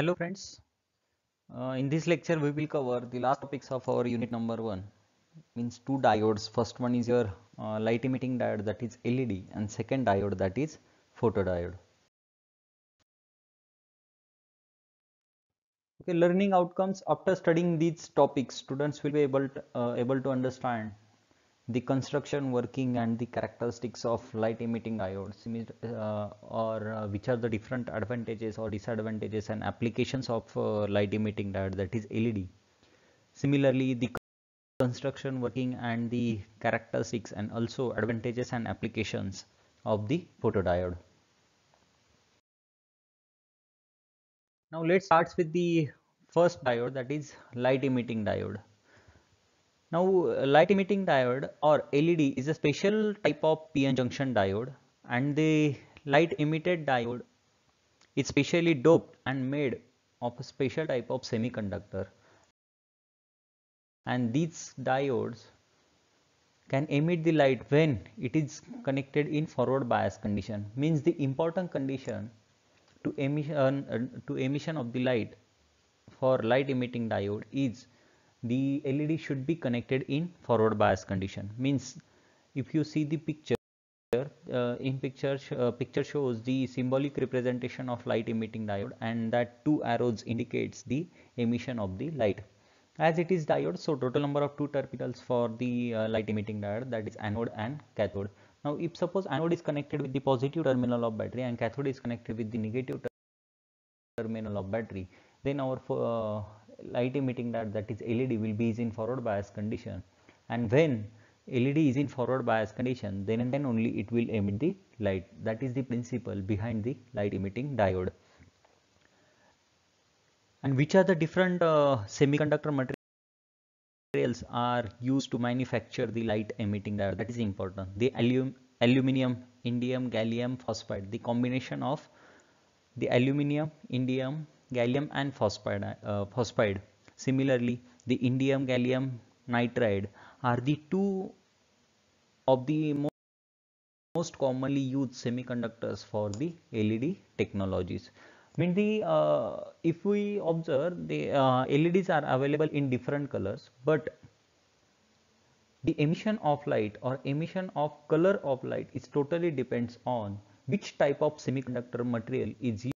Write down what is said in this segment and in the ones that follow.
Hello friends, uh, in this lecture we will cover the last topics of our unit number 1 means two diodes first one is your uh, light emitting diode that is LED and second diode that is photodiode. Okay, learning outcomes after studying these topics students will be able to, uh, able to understand the construction working and the characteristics of light emitting diodes uh, or uh, which are the different advantages or disadvantages and applications of uh, light emitting diode that is LED. Similarly, the construction working and the characteristics and also advantages and applications of the photodiode. Now let's start with the first diode that is light emitting diode. Now uh, light emitting diode or LED is a special type of PN junction diode and the light emitted diode is specially doped and made of a special type of semiconductor and these diodes can emit the light when it is connected in forward bias condition means the important condition to emission uh, to emission of the light for light emitting diode is the LED should be connected in forward bias condition means if you see the picture uh, in picture uh, picture shows the symbolic representation of light emitting diode and that two arrows indicates the emission of the light as it is diode so total number of two terminals for the uh, light emitting diode that is anode and cathode now if suppose anode is connected with the positive terminal of battery and cathode is connected with the negative terminal of battery then our uh, light emitting dot that is LED will be in forward bias condition and when LED is in forward bias condition then and then only it will emit the light that is the principle behind the light emitting diode and which are the different uh, semiconductor materials are used to manufacture the light emitting diode that is important the alum aluminum indium gallium phosphide the combination of the aluminum indium gallium and phosphide, uh, phosphide. Similarly, the indium gallium nitride are the two of the most commonly used semiconductors for the LED technologies. I the uh, if we observe the uh, LEDs are available in different colors, but the emission of light or emission of color of light is totally depends on which type of semiconductor material is used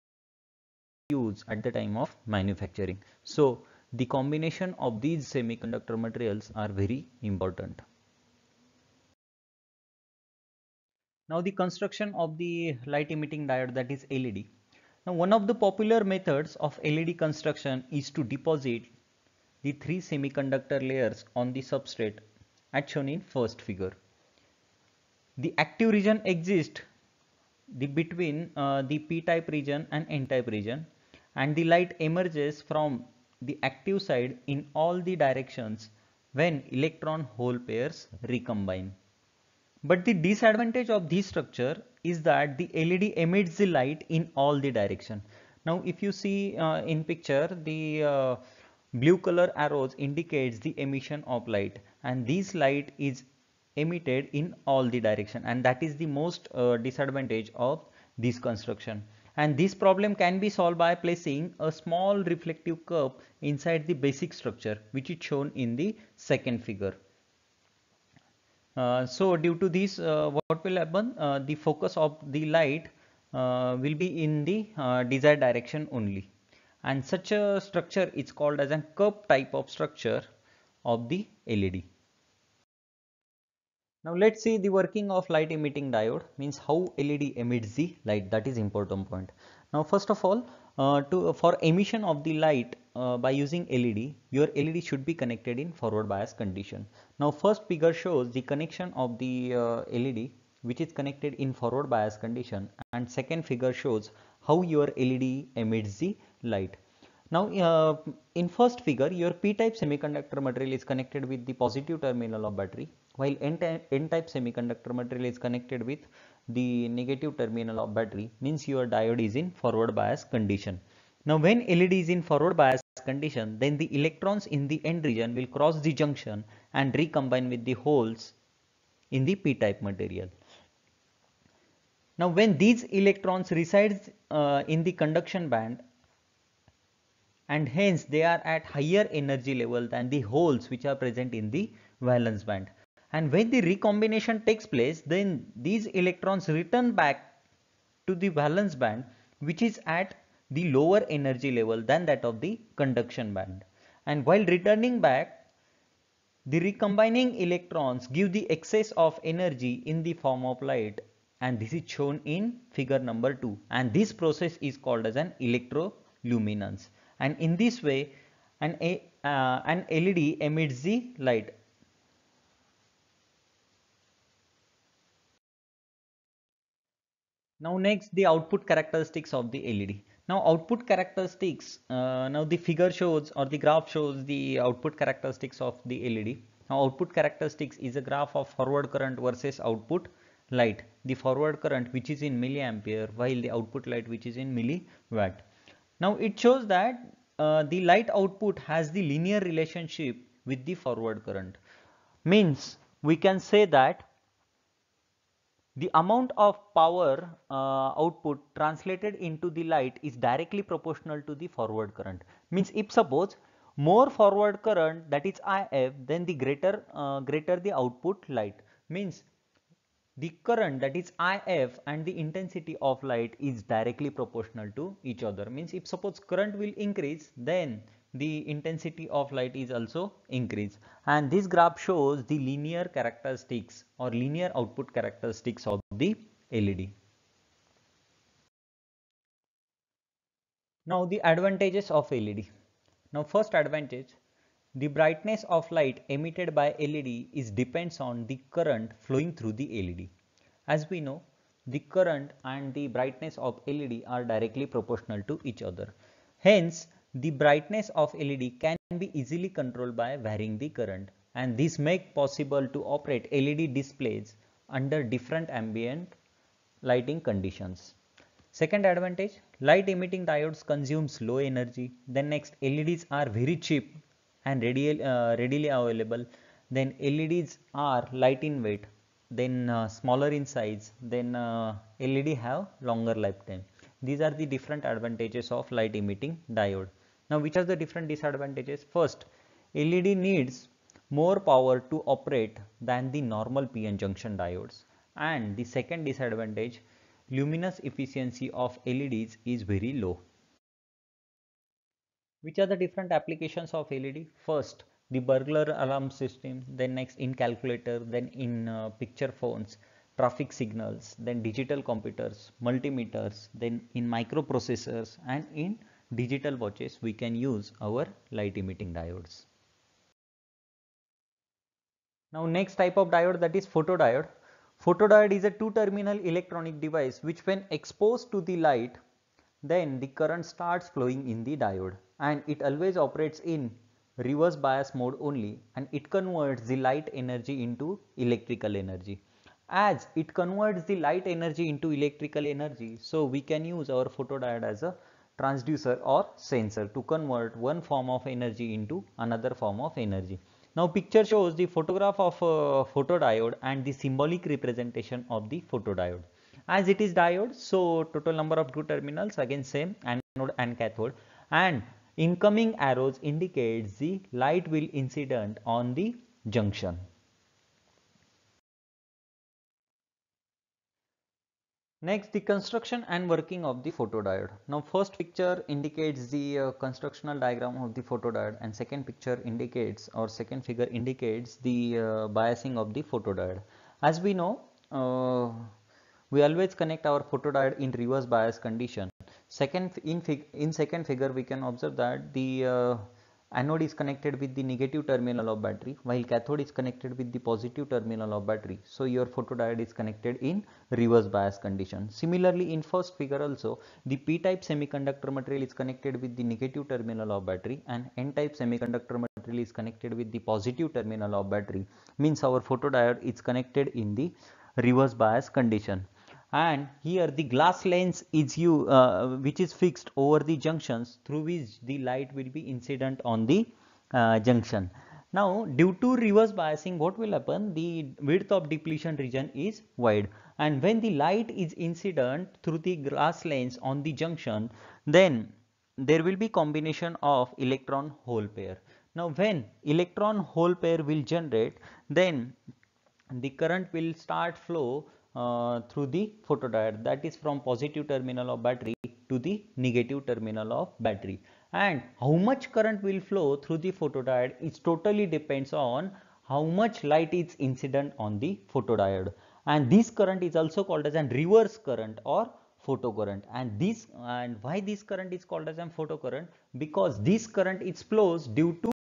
at the time of manufacturing. So the combination of these semiconductor materials are very important. Now the construction of the light emitting diode that is LED. Now one of the popular methods of LED construction is to deposit the three semiconductor layers on the substrate as shown in first figure. The active region exists the between uh, the p-type region and n-type region and the light emerges from the active side in all the directions when electron hole pairs recombine. But the disadvantage of this structure is that the LED emits the light in all the direction. Now if you see uh, in picture the uh, blue color arrows indicates the emission of light and this light is emitted in all the direction and that is the most uh, disadvantage of this construction and this problem can be solved by placing a small reflective curve inside the basic structure which is shown in the second figure. Uh, so due to this uh, what will happen uh, the focus of the light uh, will be in the uh, desired direction only and such a structure is called as a curve type of structure of the LED. Now let's see the working of light emitting diode means how LED emits the light that is important point. Now first of all uh, to, uh, for emission of the light uh, by using LED, your LED should be connected in forward bias condition. Now first figure shows the connection of the uh, LED which is connected in forward bias condition and second figure shows how your LED emits the light. Now uh, in first figure your p-type semiconductor material is connected with the positive terminal of battery while N-type semiconductor material is connected with the negative terminal of battery means your diode is in forward bias condition. Now when LED is in forward bias condition then the electrons in the end region will cross the junction and recombine with the holes in the p-type material. Now when these electrons resides uh, in the conduction band and hence they are at higher energy level than the holes which are present in the valence band and when the recombination takes place then these electrons return back to the valence band which is at the lower energy level than that of the conduction band and while returning back the recombining electrons give the excess of energy in the form of light and this is shown in figure number 2 and this process is called as an electroluminance and in this way an, uh, an LED emits the light Now next the output characteristics of the LED. Now output characteristics, uh, now the figure shows or the graph shows the output characteristics of the LED. Now output characteristics is a graph of forward current versus output light. The forward current which is in milliampere while the output light which is in milliwatt. Now it shows that uh, the light output has the linear relationship with the forward current. Means we can say that the amount of power uh, output translated into the light is directly proportional to the forward current. Means if suppose more forward current that is IF then the greater uh, greater the output light means the current that is IF and the intensity of light is directly proportional to each other means if suppose current will increase then the intensity of light is also increased and this graph shows the linear characteristics or linear output characteristics of the LED. Now the advantages of LED. Now first advantage the brightness of light emitted by LED is depends on the current flowing through the LED. As we know the current and the brightness of LED are directly proportional to each other. Hence, the brightness of LED can be easily controlled by varying the current and this make possible to operate LED displays under different ambient lighting conditions. Second advantage, light emitting diodes consumes low energy. Then next, LEDs are very cheap and uh, readily, available. Then LEDs are light in weight, then uh, smaller in size, then uh, LED have longer lifetime. These are the different advantages of light emitting diode. Now, which are the different disadvantages? First, LED needs more power to operate than the normal PN junction diodes. And the second disadvantage, luminous efficiency of LEDs is very low. Which are the different applications of LED? First, the burglar alarm system, then next in calculator, then in uh, picture phones, traffic signals, then digital computers, multimeters, then in microprocessors and in digital watches we can use our light emitting diodes. Now next type of diode that is photodiode. Photodiode is a two terminal electronic device which when exposed to the light then the current starts flowing in the diode and it always operates in reverse bias mode only and it converts the light energy into electrical energy. As it converts the light energy into electrical energy so we can use our photodiode as a transducer or sensor to convert one form of energy into another form of energy. Now picture shows the photograph of a photodiode and the symbolic representation of the photodiode. As it is diode, so total number of two terminals again same anode and cathode and incoming arrows indicates the light will incident on the junction. Next, the construction and working of the photodiode. Now, first picture indicates the uh, constructional diagram of the photodiode and second picture indicates or second figure indicates the uh, biasing of the photodiode. As we know, uh, we always connect our photodiode in reverse bias condition. Second, in, in second figure, we can observe that the uh, anode is connected with the negative terminal of battery while cathode is connected with the positive terminal of battery. So, your photodiode is connected in reverse bias condition. Similarly, in first figure also the p-type semiconductor material is connected with the negative terminal of battery and n-type semiconductor material is connected with the positive terminal of battery means our photodiode is connected in the reverse bias condition and here the glass lens is you uh, which is fixed over the junctions through which the light will be incident on the uh, junction now due to reverse biasing what will happen the width of depletion region is wide and when the light is incident through the glass lens on the junction then there will be combination of electron hole pair now when electron hole pair will generate then the current will start flow uh, through the photodiode that is from positive terminal of battery to the negative terminal of battery and how much current will flow through the photodiode it totally depends on how much light is incident on the photodiode and this current is also called as a reverse current or photocurrent and this and why this current is called as a photocurrent because this current is flows due to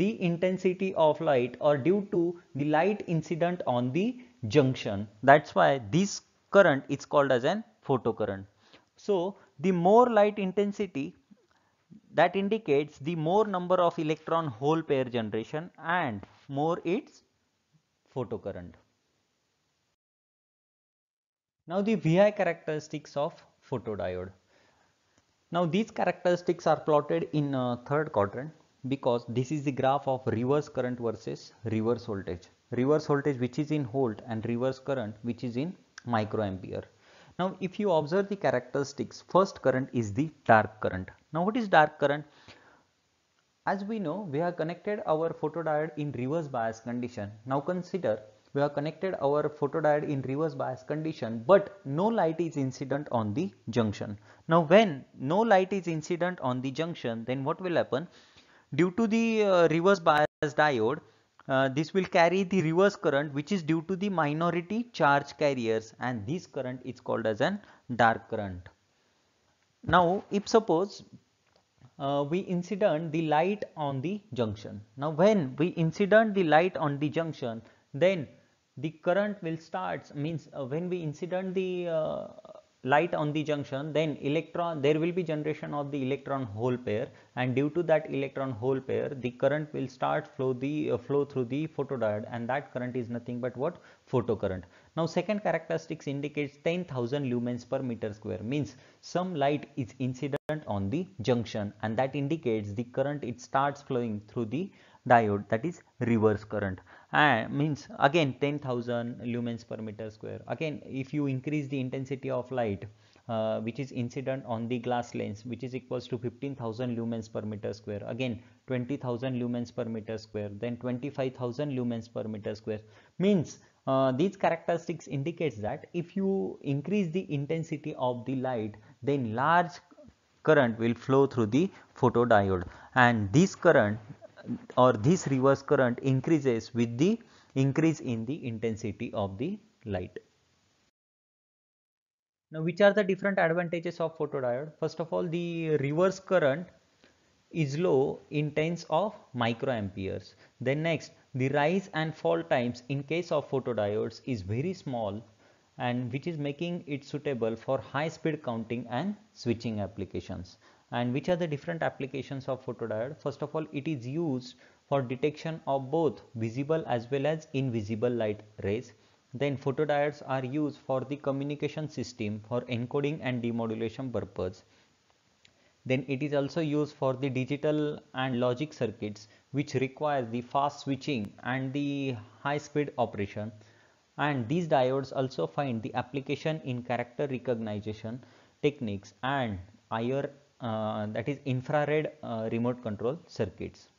the intensity of light or due to the light incident on the junction. That's why this current is called as an photocurrent. So, the more light intensity that indicates the more number of electron hole pair generation and more its photocurrent. Now the VI characteristics of photodiode. Now these characteristics are plotted in uh, third quadrant because this is the graph of reverse current versus reverse voltage. Reverse voltage which is in volt and reverse current which is in microampere. Now if you observe the characteristics, first current is the dark current. Now what is dark current? As we know, we have connected our photodiode in reverse bias condition. Now consider we have connected our photodiode in reverse bias condition but no light is incident on the junction. Now when no light is incident on the junction then what will happen? Due to the uh, reverse bias diode, uh, this will carry the reverse current which is due to the minority charge carriers and this current is called as an dark current. Now if suppose uh, we incident the light on the junction. Now when we incident the light on the junction then the current will starts means uh, when we incident the uh, light on the junction then electron there will be generation of the electron hole pair and due to that electron hole pair the current will start flow the uh, flow through the photodiode and that current is nothing but what photocurrent now second characteristics indicates 10000 lumens per meter square means some light is incident on the junction and that indicates the current it starts flowing through the diode that is reverse current and ah, means again 10,000 lumens per meter square. Again, if you increase the intensity of light, uh, which is incident on the glass lens which is equals to 15,000 lumens per meter square again 20,000 lumens per meter square then 25,000 lumens per meter square means uh, these characteristics indicates that if you increase the intensity of the light then large current will flow through the photodiode and this current or this reverse current increases with the increase in the intensity of the light. Now which are the different advantages of photodiode? First of all the reverse current is low in tens of microamperes. Then next the rise and fall times in case of photodiodes is very small and which is making it suitable for high speed counting and switching applications and which are the different applications of photodiode first of all it is used for detection of both visible as well as invisible light rays then photodiodes are used for the communication system for encoding and demodulation purpose then it is also used for the digital and logic circuits which require the fast switching and the high speed operation and these diodes also find the application in character recognition techniques and IR uh, that is infrared uh, remote control circuits.